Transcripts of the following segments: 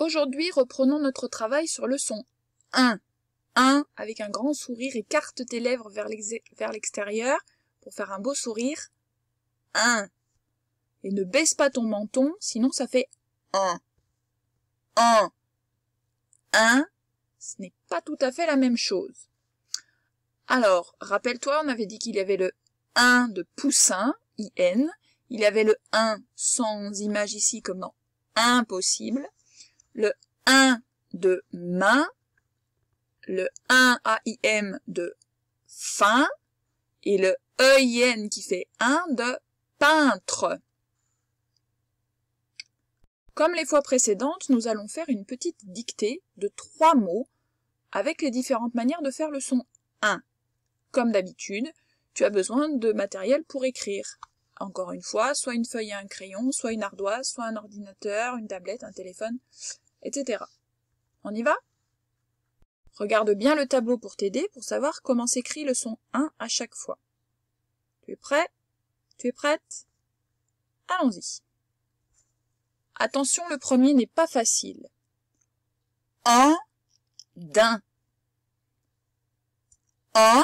Aujourd'hui, reprenons notre travail sur le son 1. 1 avec un grand sourire, écarte tes lèvres vers l'extérieur pour faire un beau sourire. 1. Et ne baisse pas ton menton, sinon ça fait 1. 1. 1, ce n'est pas tout à fait la même chose. Alors, rappelle-toi, on avait dit qu'il y avait le 1 de poussin, IN, il y avait le 1 sans image ici comme dans impossible, le 1 de main, le 1 m de fin, et le EIN qui fait 1 de peintre. Comme les fois précédentes, nous allons faire une petite dictée de trois mots avec les différentes manières de faire le son 1. Comme d'habitude, tu as besoin de matériel pour écrire. Encore une fois, soit une feuille et un crayon, soit une ardoise, soit un ordinateur, une tablette, un téléphone, etc. On y va Regarde bien le tableau pour t'aider, pour savoir comment s'écrit le son 1 à chaque fois. Tu es prêt Tu es prête Allons-y. Attention, le premier n'est pas facile. En, d'un. En,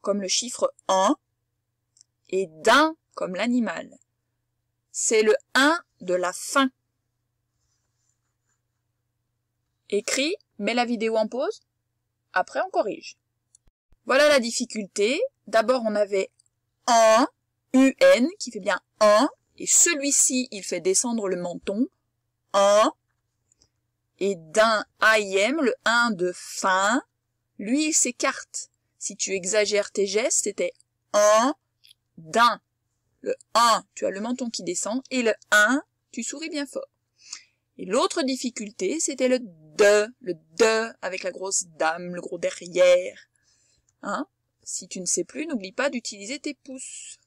comme le chiffre en, et d'un, comme l'animal. C'est le 1 de la fin. Écris, mets la vidéo en pause, après on corrige. Voilà la difficulté. D'abord on avait un, un, qui fait bien un, et celui-ci il fait descendre le menton, un, et d'un am, le UN de fin, lui il s'écarte. Si tu exagères tes gestes, c'était un, d'un. Le UN, tu as le menton qui descend, et le UN, tu souris bien fort. Et l'autre difficulté, c'était le de, le de avec la grosse dame, le gros derrière. Hein si tu ne sais plus, n'oublie pas d'utiliser tes pouces.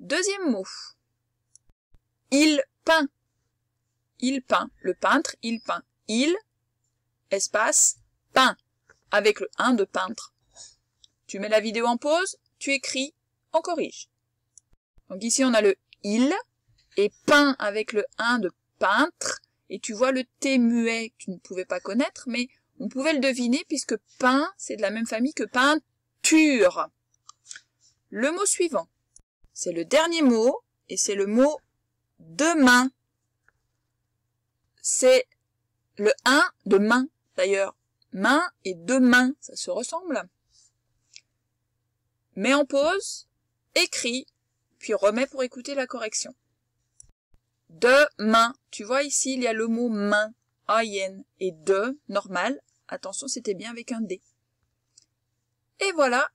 Deuxième mot. Il peint. Il peint. Le peintre, il peint. Il, espace, peint. Avec le 1 de peintre. Tu mets la vidéo en pause, tu écris, on corrige. Donc ici on a le il et peint avec le 1 de peintre et tu vois le T muet que tu ne pouvais pas connaître, mais on pouvait le deviner puisque pain, c'est de la même famille que peinture. Le mot suivant, c'est le dernier mot et c'est le mot demain. C'est le 1 de main d'ailleurs. Main et demain, ça se ressemble. Mets en pause, écris, puis remets pour écouter la correction. De main, Tu vois ici, il y a le mot main, a et de, normal. Attention, c'était bien avec un D. Et voilà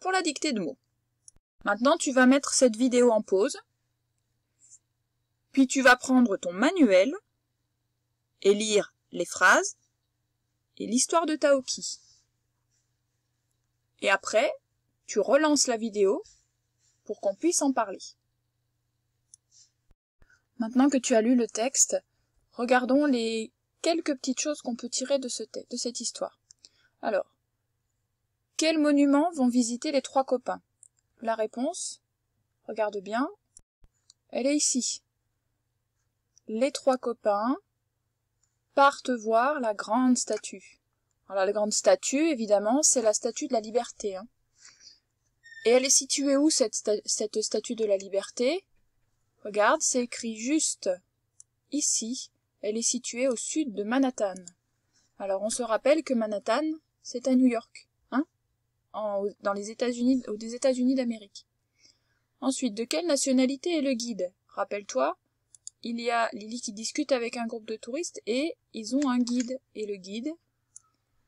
pour la dictée de mots. Maintenant, tu vas mettre cette vidéo en pause. Puis tu vas prendre ton manuel et lire les phrases et l'histoire de Taoki. Et après, tu relances la vidéo pour qu'on puisse en parler. Maintenant que tu as lu le texte, regardons les quelques petites choses qu'on peut tirer de, ce de cette histoire. Alors, quels monuments vont visiter les trois copains La réponse, regarde bien, elle est ici. Les trois copains partent voir la grande statue. Alors la grande statue, évidemment, c'est la statue de la liberté. Hein. Et elle est située où cette statue de la liberté regarde c'est écrit juste ici elle est située au sud de manhattan alors on se rappelle que manhattan c'est à new york hein dans les états-unis des états-unis d'amérique ensuite de quelle nationalité est le guide rappelle-toi il y a Lily qui discute avec un groupe de touristes et ils ont un guide et le guide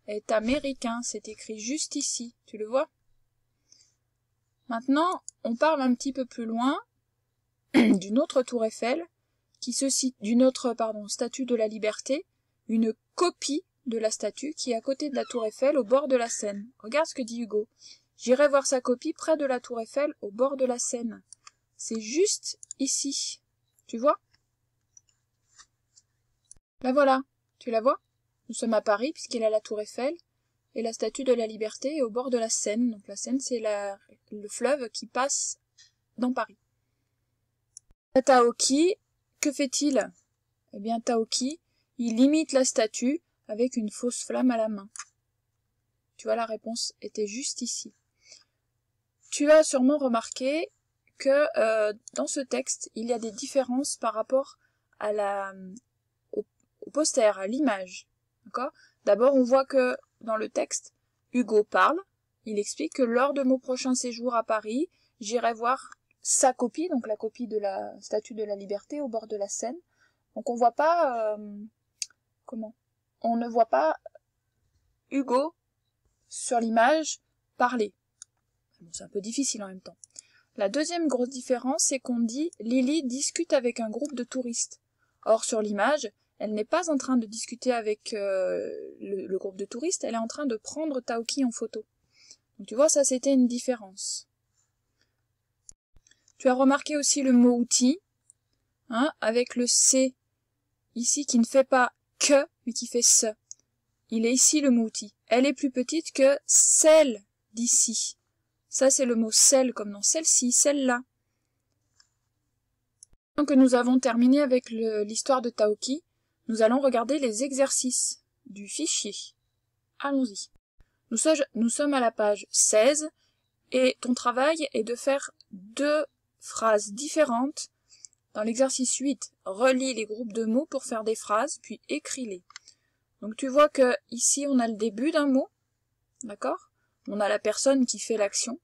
est américain c'est écrit juste ici tu le vois maintenant on parle un petit peu plus loin d'une autre tour Eiffel, qui se situe d'une autre pardon, statue de la Liberté, une copie de la statue qui est à côté de la tour Eiffel au bord de la Seine. Regarde ce que dit Hugo. J'irai voir sa copie près de la tour Eiffel au bord de la Seine. C'est juste ici. Tu vois La ben voilà. Tu la vois Nous sommes à Paris puisqu'il a la tour Eiffel et la statue de la liberté est au bord de la Seine. Donc la Seine, c'est le fleuve qui passe dans Paris. Taoki, que fait-il Eh bien Taoki, il imite la statue avec une fausse flamme à la main. Tu vois, la réponse était juste ici. Tu as sûrement remarqué que euh, dans ce texte, il y a des différences par rapport à la, au, poster, à l'image. D'accord D'abord, on voit que dans le texte, Hugo parle. Il explique que lors de mon prochain séjour à Paris, j'irai voir sa copie, donc la copie de la statue de la liberté au bord de la Seine. Donc on voit pas... Euh, comment On ne voit pas Hugo sur l'image parler. c'est un peu difficile en même temps. La deuxième grosse différence, c'est qu'on dit Lily discute avec un groupe de touristes. Or, sur l'image, elle n'est pas en train de discuter avec euh, le, le, groupe de touristes, elle est en train de prendre Taoki en photo. Donc tu vois, ça c'était une différence. Tu as remarqué aussi le mot outil, hein, avec le C ici qui ne fait pas que, mais qui fait ce. Il est ici le mot outil. Elle est plus petite que celle d'ici. Ça, c'est le mot celle, comme dans celle-ci, celle-là. Donc nous avons terminé avec l'histoire de Taoki, nous allons regarder les exercices du fichier. Allons-y. Nous, nous, sommes à la page 16 et ton travail est de faire deux phrases différentes. Dans l'exercice 8, relie les groupes de mots pour faire des phrases, puis écris-les. Donc tu vois que ici on a le début d'un mot, d'accord On a la personne qui fait l'action.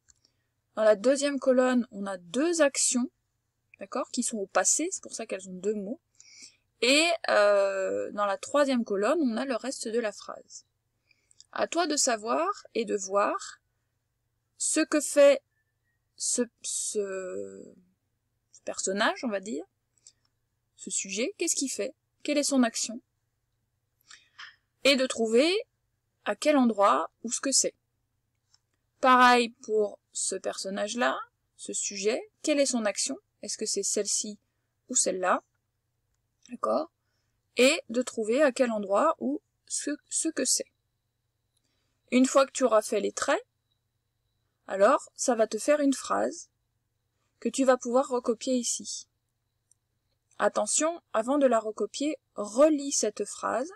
Dans la deuxième colonne, on a deux actions, d'accord Qui sont au passé, c'est pour ça qu'elles ont deux mots. Et euh, dans la troisième colonne, on a le reste de la phrase. À toi de savoir et de voir ce que fait ce, personnage, on va dire, ce sujet, qu'est-ce qu'il fait Quelle est son action Et de trouver à quel endroit ou ce que c'est. Pareil pour ce personnage-là, ce sujet, quelle est son action Est-ce que c'est celle-ci ou celle-là D'accord Et de trouver à quel endroit ou ce, ce que c'est. Une fois que tu auras fait les traits, alors ça va te faire une phrase que tu vas pouvoir recopier ici attention avant de la recopier relis cette phrase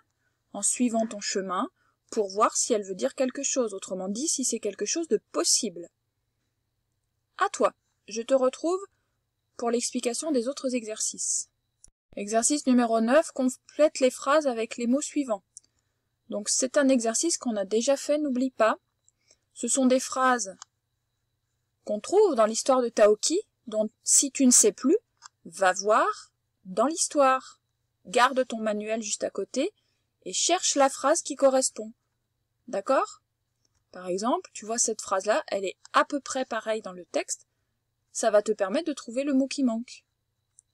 en suivant ton chemin pour voir si elle veut dire quelque chose autrement dit si c'est quelque chose de possible à toi je te retrouve pour l'explication des autres exercices exercice numéro 9 complète les phrases avec les mots suivants donc c'est un exercice qu'on a déjà fait n'oublie pas ce sont des phrases qu'on trouve dans l'histoire de Taoki, dont si tu ne sais plus, va voir dans l'histoire. Garde ton manuel juste à côté et cherche la phrase qui correspond. D'accord Par exemple, tu vois cette phrase-là, elle est à peu près pareille dans le texte. Ça va te permettre de trouver le mot qui manque.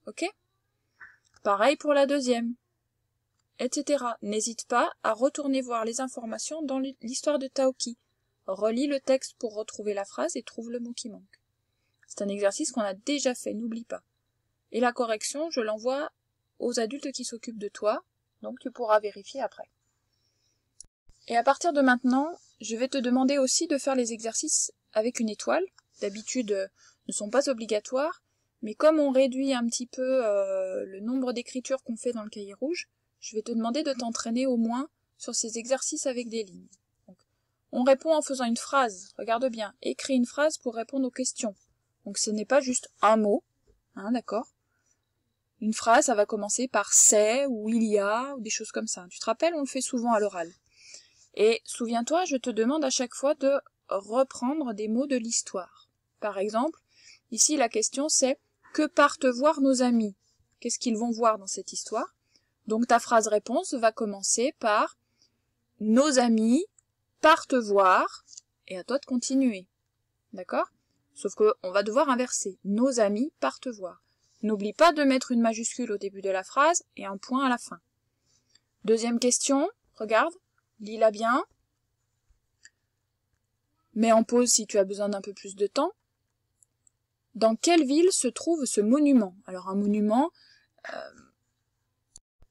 Ok Pareil pour la deuxième. Etc. N'hésite pas à retourner voir les informations dans l'histoire de Taoki relis le texte pour retrouver la phrase et trouve le mot qui manque c'est un exercice qu'on a déjà fait n'oublie pas et la correction je l'envoie aux adultes qui s'occupent de toi donc tu pourras vérifier après et à partir de maintenant je vais te demander aussi de faire les exercices avec une étoile d'habitude euh, ne sont pas obligatoires mais comme on réduit un petit peu euh, le nombre d'écritures qu'on fait dans le cahier rouge, je vais te demander de t'entraîner au moins sur ces exercices avec des lignes on répond en faisant une phrase. Regarde bien, écris une phrase pour répondre aux questions. Donc ce n'est pas juste un mot, hein, d'accord Une phrase, ça va commencer par c'est ou il y a ou des choses comme ça. Tu te rappelles, on le fait souvent à l'oral. Et souviens-toi, je te demande à chaque fois de reprendre des mots de l'histoire. Par exemple, ici la question c'est que partent voir nos amis Qu'est-ce qu'ils vont voir dans cette histoire Donc ta phrase réponse va commencer par nos amis par te voir, et à toi de continuer. D'accord Sauf qu'on va devoir inverser. Nos amis partent voir. N'oublie pas de mettre une majuscule au début de la phrase et un point à la fin. Deuxième question, regarde, lis-la bien. Mets en pause si tu as besoin d'un peu plus de temps. Dans quelle ville se trouve ce monument Alors un monument, euh,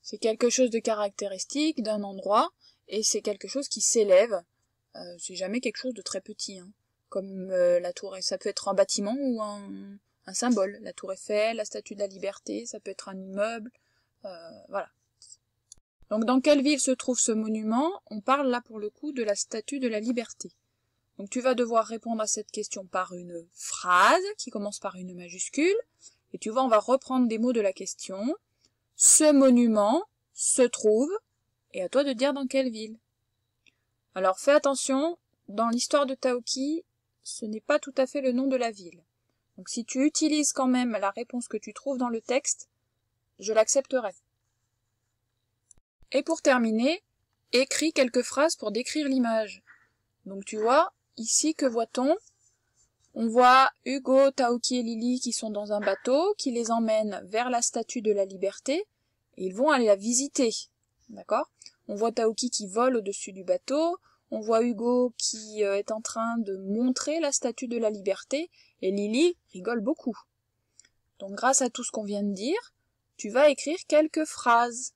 c'est quelque chose de caractéristique d'un endroit et c'est quelque chose qui s'élève euh, c'est jamais quelque chose de très petit hein. comme euh, la tour ça peut être un bâtiment ou un, un, symbole la tour Eiffel la statue de la liberté ça peut être un immeuble euh, voilà donc dans quelle ville se trouve ce monument on parle là pour le coup de la statue de la liberté donc tu vas devoir répondre à cette question par une phrase qui commence par une majuscule. Et tu vois, on va reprendre des mots de la question. Ce monument se trouve, et à toi de dire dans quelle ville. Alors fais attention, dans l'histoire de Taoki, ce n'est pas tout à fait le nom de la ville. Donc si tu utilises quand même la réponse que tu trouves dans le texte, je l'accepterai. Et pour terminer, écris quelques phrases pour décrire l'image. Donc tu vois, ici que voit-on On voit Hugo, Taoki et Lily qui sont dans un bateau, qui les emmène vers la statue de la liberté, et ils vont aller la visiter. D'accord on voit Taoki qui vole au-dessus du bateau, on voit Hugo qui euh, est en train de montrer la statue de la liberté, et Lily rigole beaucoup. Donc grâce à tout ce qu'on vient de dire, tu vas écrire quelques phrases.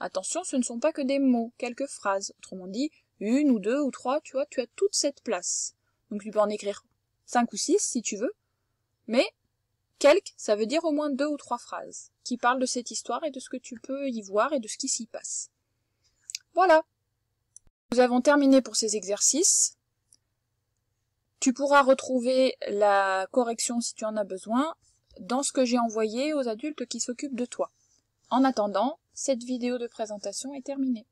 Attention, ce ne sont pas que des mots, quelques phrases. Autrement dit, une ou deux ou trois, tu vois, tu as toute cette place. Donc tu peux en écrire cinq ou six si tu veux, mais quelques, ça veut dire au moins deux ou trois phrases qui parlent de cette histoire et de ce que tu peux y voir et de ce qui s'y passe. Voilà. Nous avons terminé pour ces exercices. Tu pourras retrouver la correction si tu en as besoin dans ce que j'ai envoyé aux adultes qui s'occupent de toi. En attendant, cette vidéo de présentation est terminée.